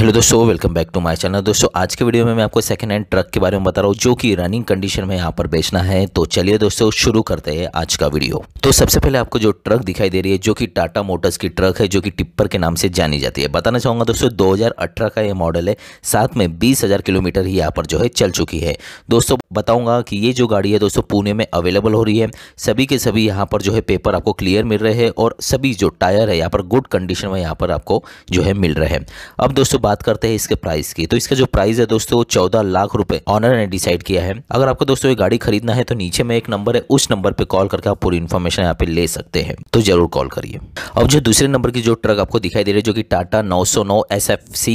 hello दोस्तों welcome back to my channel दोस्तों आज के वीडियो में मैं आपको सेकंड हैंड ट्रक के बारे में बता रहा हूँ जो कि रनिंग कंडीशन में यहाँ पर बेचना है तो चलिए दोस्तों शुरू करते हैं आज का वीडियो तो सबसे पहले आपको जो ट्रक दिखाई दे रही है जो कि टाटा मोटर्स की ट्रक है जो कि टिप्पर के नाम से जानी जाती है बताना चाहूँगा दोस्तों दो का यह मॉडल है साथ में बीस किलोमीटर ही यहाँ पर जो है चल चुकी है दोस्तों बताऊंगा कि ये जो गाड़ी है दोस्तों पुणे में अवेलेबल हो रही है सभी के सभी यहाँ पर जो है पेपर आपको क्लियर मिल रहे हैं और सभी जो टायर है यहाँ पर गुड कंडीशन में यहाँ पर आपको जो है मिल रहे हैं अब दोस्तों बात करते हैं इसके प्राइस की तो इसका जो प्राइस है दोस्तों चौदह लाख रुपये ऑनर ने डिसाइड किया है अगर आपको दोस्तों ये गाड़ी खरीदना है तो नीचे में एक नंबर है उस नंबर पर कॉल करके आप पूरी इन्फॉर्मेशन यहाँ पे ले सकते हैं तो जरूर कॉल करिए अब जो दूसरे नंबर की जो ट्रक आपको दिखाई दे रही है जो कि टाटा नौ सौ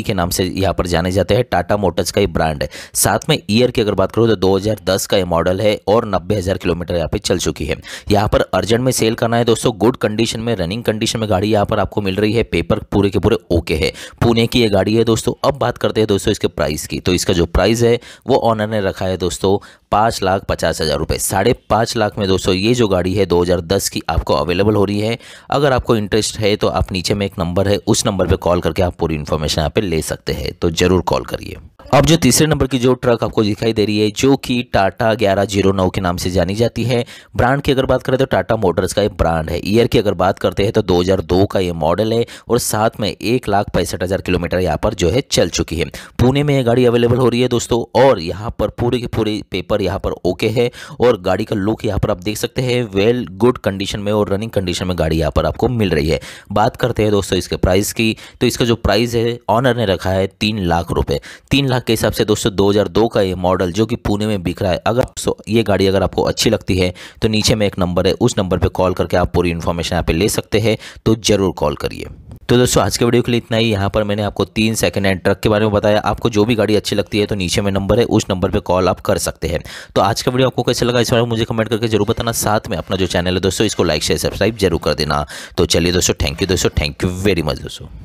के नाम से यहाँ पर जाने जाते हैं टाटा मोटर्स का ही ब्रांड है साथ में ईयर की अगर बात करो तो दो 2010 का ये मॉडल है और नब्बे हज़ार किलोमीटर यहाँ पे चल चुकी है यहाँ पर अर्जेंट में सेल करना है दोस्तों गुड कंडीशन में रनिंग कंडीशन में गाड़ी यहाँ पर आपको मिल रही है पेपर पूरे के पूरे ओके है पुणे की ये गाड़ी है दोस्तों अब बात करते हैं दोस्तों इसके प्राइस की तो इसका जो प्राइस है वो ऑनर ने रखा है दोस्तों पाँच लाख पचास हज़ार रुपये साढ़े पाँच लाख में दोस्तों ये जो गाड़ी है 2010 की आपको अवेलेबल हो रही है अगर आपको इंटरेस्ट है तो आप नीचे में एक नंबर है उस नंबर पे कॉल करके आप पूरी इन्फॉर्मेशन यहाँ पे ले सकते हैं तो ज़रूर कॉल करिए अब जो तीसरे नंबर की जो ट्रक आपको दिखाई दे रही है जो कि की टाटा ग्यारह जीरो नौ के नाम से जानी जाती है ब्रांड की अगर बात करें तो टाटा मोटर्स का ये ब्रांड है ईयर की अगर बात करते हैं तो 2002 का ये मॉडल है और साथ में एक लाख पैंसठ हज़ार किलोमीटर यहाँ पर जो है चल चुकी है पुणे में ये गाड़ी अवेलेबल हो रही है दोस्तों और यहाँ पर पूरे के पूरे पेपर यहाँ पर ओके है और गाड़ी का लुक यहाँ पर आप देख सकते हैं वेल गुड कंडीशन में और रनिंग कंडीशन में गाड़ी यहाँ पर आपको मिल रही है बात करते हैं दोस्तों इसके प्राइस की तो इसका जो प्राइस है ऑनर ने रखा है तीन लाख रुपये तीन लाख के हिसाब से दोस्तों दो का ये मॉडल जो कि पुणे में बिक रहा है अगर सो ये गाड़ी अगर आपको अच्छी लगती है तो नीचे में एक नंबर है उस नंबर पर कॉल करके आप पूरी इन्फॉर्मेशन यहाँ पर ले सकते हैं तो ज़रूर कॉल करिए तो दोस्तों आज के वीडियो के लिए इतना ही यहाँ पर मैंने आपको तीन सेकंड हैंड ट्रक के बारे में बताया आपको जो भी गाड़ी अच्छी लगती है तो नीचे में नंबर है उस नंबर पे कॉल आप कर सकते हैं तो आज का वीडियो आपको कैसे लगा इस बारे में मुझे कमेंट करके जरूर बताना साथ में अपना जो चैनल है दोस्तों इसको लाइक शेयर सब्सक्राइब जरूर कर देना तो चलिए दोस्तों थैंक यू दोस्तों थैंक यू वेरी मच दोस्तों